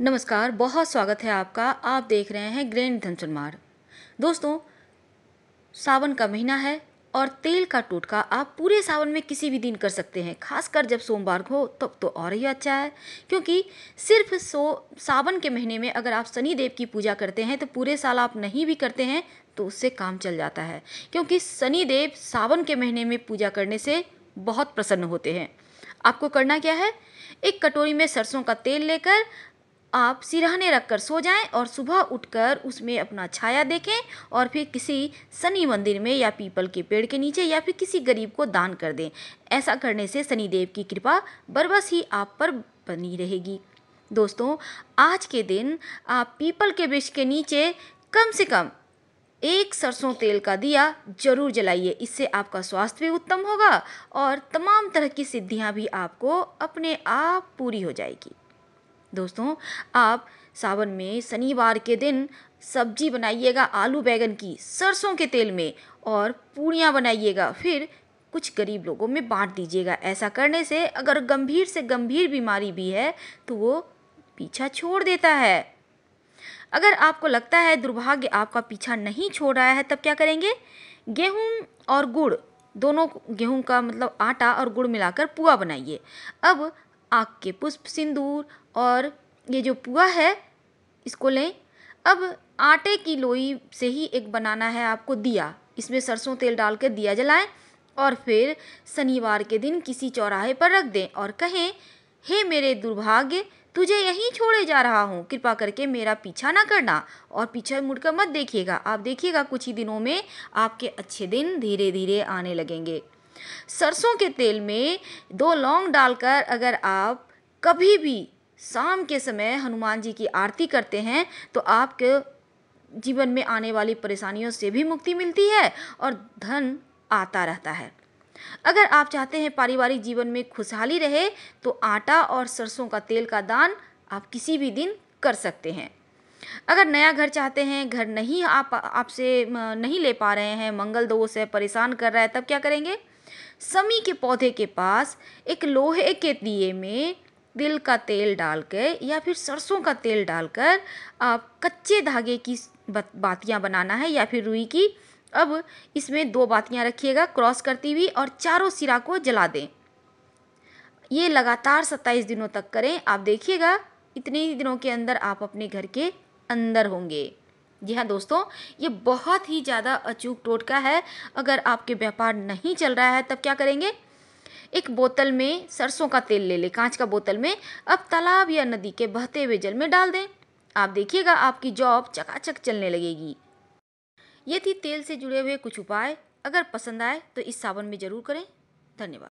नमस्कार बहुत स्वागत है आपका आप देख रहे हैं ग्रैंड धनसुनमार दोस्तों सावन का महीना है और तेल का टोटका आप पूरे सावन में किसी भी दिन कर सकते हैं खासकर जब सोमवार हो तब तो, तो और ही अच्छा है क्योंकि सिर्फ सो सावन के महीने में अगर आप शनिदेव की पूजा करते हैं तो पूरे साल आप नहीं भी करते हैं तो उससे काम चल जाता है क्योंकि शनिदेव सावन के महीने में पूजा करने से बहुत प्रसन्न होते हैं आपको करना क्या है एक कटोरी में सरसों का तेल लेकर आप सिरहने रखकर सो जाएं और सुबह उठकर उसमें अपना छाया देखें और फिर किसी शनि मंदिर में या पीपल के पेड़ के नीचे या फिर किसी गरीब को दान कर दें ऐसा करने से देव की कृपा बरबस ही आप पर बनी रहेगी दोस्तों आज के दिन आप पीपल के वृक्ष के नीचे कम से कम एक सरसों तेल का दिया जरूर जलाइए इससे आपका स्वास्थ्य भी उत्तम होगा और तमाम तरह की सिद्धियां भी आपको अपने आप पूरी हो जाएगी दोस्तों आप सावन में शनिवार के दिन सब्जी बनाइएगा आलू बैगन की सरसों के तेल में और पूड़ियाँ बनाइएगा फिर कुछ गरीब लोगों में बांट दीजिएगा ऐसा करने से अगर गंभीर से गंभीर बीमारी भी है तो वो पीछा छोड़ देता है अगर आपको लगता है दुर्भाग्य आपका पीछा नहीं छोड़ रहा है तब क्या करेंगे गेहूँ और गुड़ दोनों गेहूं का मतलब आटा और गुड़ मिलाकर पुआ बनाइए अब आँख के पुष्प सिंदूर और ये जो पुआ है इसको लें अब आटे की लोई से ही एक बनाना है आपको दिया इसमें सरसों तेल डाल के दिया जलाएं और फिर शनिवार के दिन किसी चौराहे पर रख दें और कहें हे मेरे दुर्भाग्य तुझे यहीं छोड़े जा रहा हूँ कृपा करके मेरा पीछा ना करना और पीछे मुड़कर मत देखिएगा आप देखिएगा कुछ ही दिनों में आपके अच्छे दिन धीरे धीरे आने लगेंगे सरसों के तेल में दो लौंग डालकर अगर आप कभी भी शाम के समय हनुमान जी की आरती करते हैं तो आपके जीवन में आने वाली परेशानियों से भी मुक्ति मिलती है और धन आता रहता है अगर आप चाहते हैं पारिवारिक जीवन में खुशहाली रहे तो आटा और सरसों का तेल का दान आप किसी भी दिन कर सकते हैं अगर नया घर चाहते हैं घर नहीं आप आपसे नहीं ले पा रहे हैं मंगल दोष है परेशान कर रहा है तब क्या करेंगे समी के पौधे के पास एक लोहे के दिए में तिल का तेल डाल कर या फिर सरसों का तेल डालकर आप कच्चे धागे की बातियाँ बनाना है या फिर रुई की अब इसमें दो बातियाँ रखिएगा क्रॉस करती हुई और चारों सिरा को जला दें ये लगातार सत्ताईस दिनों तक करें आप देखिएगा इतने ही दिनों के अंदर आप अपने घर के अंदर होंगे जी हाँ दोस्तों ये बहुत ही ज़्यादा अचूक टोटका है अगर आपके व्यापार नहीं चल रहा है तब क्या करेंगे एक बोतल में सरसों का तेल ले लें कांच का बोतल में अब तालाब या नदी के बहते हुए जल में डाल दें आप देखिएगा आपकी जॉब चकाचक चलने लगेगी ये थी तेल से जुड़े हुए कुछ उपाय अगर पसंद आए तो इस सावन में ज़रूर करें धन्यवाद